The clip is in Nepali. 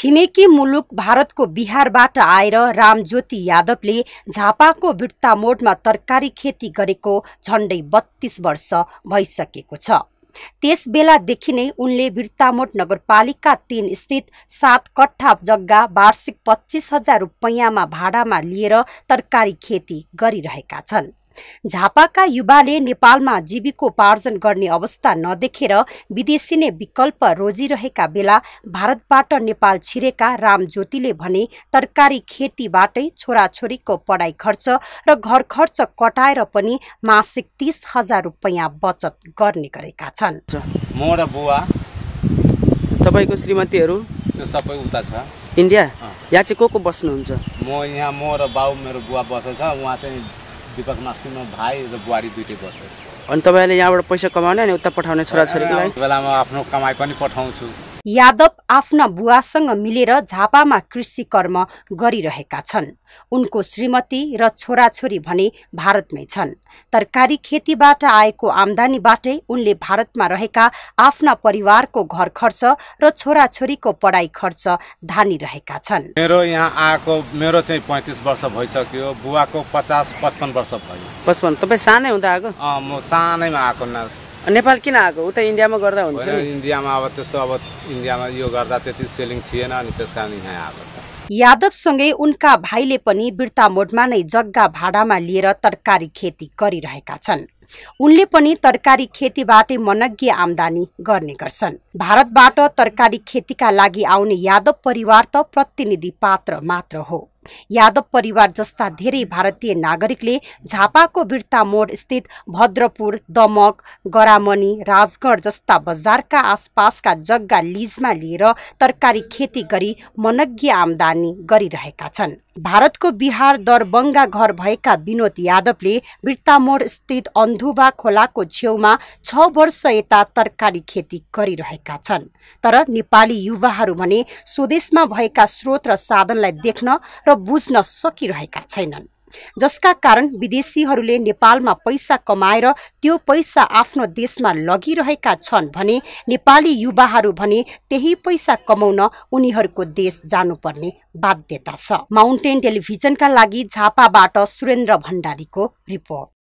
छिमेकी मुलुक भारतको बिहारबाट आएर रामज्योति यादवले झापाको बिर्ता मोडमा तरकारी खेती गरेको झण्डै बत्तीस वर्ष भइसकेको छ त्यस बेलादेखि नै उनले बिर्तामोट नगरपालिका तिन स्थित सात कट्ठा जग्गा वार्षिक पच्चिस हजार रुपैयाँमा भाडामा लिएर तरकारी खेती गरिरहेका छन् झापाका युवाले नेपालमा जीविकोपार्जन गर्ने अवस्था नदेखेर विदेशी नै विकल्प रोजिरहेका बेला भारतबाट नेपाल छिरेका रामज्योतिले भने तरकारी खेतीबाटै छोराछोरीको पढाइ खर्च र घर खर्च कटाएर पनि मासिक तिस हजार रुपियाँ बचत गर्ने गरेका छन् म बुवा तपाईँको श्रीमतीहरू सबै उता छ इन्डिया यहाँ चाहिँ को को बस्नुहुन्छ म यहाँ म र बाउ मेरो बुवा छ उहाँ चाहिँ दिपक मास्किमा भाइ र बुहारी दुइटै बस्छ अनि तपाईँले यहाँबाट पैसा कमाउने अनि उता पठाउने छोराछोरीको लागि बेलामा आफ्नो कमाइ पनि पठाउँछु यादव आफ्ना बुवासँग मिलेर झापामा कृषि कर्म गरिरहेका छन् उनको श्रीमती र छोराछोरी भने भारतमै छन् तरकारी खेतीबाट आएको आम्दानीबाटै उनले भारतमा रहेका आफ्ना परिवारको घर खर्च र छोराछोरीको पढाइ खर्च धानिरहेका छन् मेरो यहाँ आएको मेरो चाहिँ पैँतिस वर्ष भइसक्यो बुवाको पचास पचपन्न वर्ष भयो पचपन्न तपाईँ सानै हुँदा आएको म सानैमा आएको नेपाल किन आएको उता इन्डियामा गर्दा हुन्छ इन्डियामा अब त्यस्तो अब इन्डियामा यो गर्दा त्यति सेलिङ थिएन अनि त्यस कारण यहाँ आएको छ यादवसँगै उनका भाइले पनि बिर्ता मोडमा नै जग्गा भाडामा लिएर तरकारी खेती गरिरहेका छन् उनले पनि तरकारी खेतीबाटै मनज्ञ आमदानी गर्ने गर्छन् भारतबाट तरकारी खेतीका लागि आउने यादव परिवार त प्रतिनिधि पात्र मात्र हो यादव परिवार जस्ता धेरै भारतीय नागरिकले झापाको बिर्ता मोड स्थित भद्रपुर दमक गरामनी, राजगढ जस्ता बजारका आसपासका जग्गा लिजमा लिएर तरकारी खेती गरी मनज्ञ आमदानी गरिरहेका छन् भारतको बिहार दरबङ्गा घर भएका विनोद यादवले वृत्तामोड स्थित अन्धुबा खोलाको छेउमा छ वर्ष यता तरकारी खेती गरिरहेका छन् तर नेपाली युवाहरू भने स्वदेशमा भएका स्रोत र साधनलाई देख्न र बुझ्न सकिरहेका छैनन् जसका कारण विदेशीहरूले नेपालमा पैसा कमाएर त्यो पैसा आफ्नो देशमा लगिरहेका छन् भने नेपाली युवाहरू भने त्यही पैसा कमाउन उनीहरूको देश जानुपर्ने बाध्यता छ माउन्टेन टेलिभिजनका लागि झापाबाट सुरेन्द्र भण्डारीको रिपोर्ट